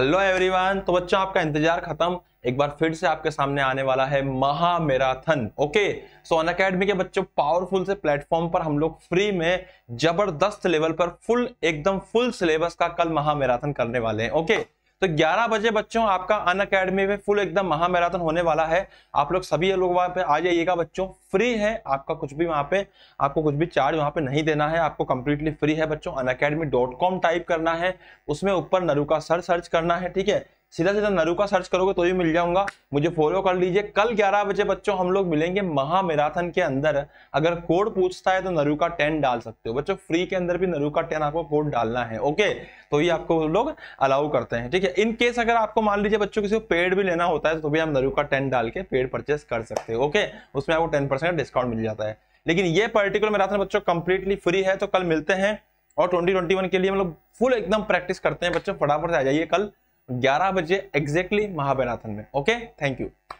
Hello everyone तो बच्चों आपका इंतजार खत्म एक बार फिर से आपके सामने आने वाला है महा marathon okay so Unacademy के बच्चों पावरफुल से प्लेटफॉर्म पर हम लोग फ्री में जबरदस्त लेवल पर फुल एकदम फुल सिलेबस का कल महा मैराथन करने वाले हैं ओके okay? तो 11 बजे बच्चों आपका अन अकेडमी में फुल एकदम महामैराथन होने वाला है आप लोग सभी लोग वहां पे आ जाइएगा बच्चों फ्री है आपका कुछ भी वहां पे आपको कुछ भी चार्ज वहां पे नहीं देना है आपको कंप्लीटली फ्री है बच्चों अन टाइप करना है उसमें ऊपर नरुका सर सर्च करना है ठीक है सीधा सीधा का सर्च करोगे तो भी मिल जाऊंगा मुझे फॉलो कर लीजिए कल 11 बजे बच्चों हम लोग मिलेंगे महामेराथन के अंदर अगर कोड पूछता है तो का टेन डाल सकते हो बच्चों फ्री के अंदर भी का टेन आपको कोड डालना है ओके तो ये आपको लोग अलाउ करते हैं ठीक है इन केस अगर आपको मान लीजिए बच्चों किसी को पेड भी लेना होता है तो भी आप नरूका टेन डाल के पेड परचेस कर सकते हो ओके उसमें आपको टेन डिस्काउंट मिल जाता है लेकिन ये पर्टिकुलर मैराथन बच्चों कंप्लीटली फ्री है तो कल मिलते हैं और 2021 के लिए हम लोग फुल एकदम प्रैक्टिस करते हैं बच्चों फटाफट से आ जाइए कल ग्यारह बजे एग्जैक्टली महाबेनाथन में ओके थैंक यू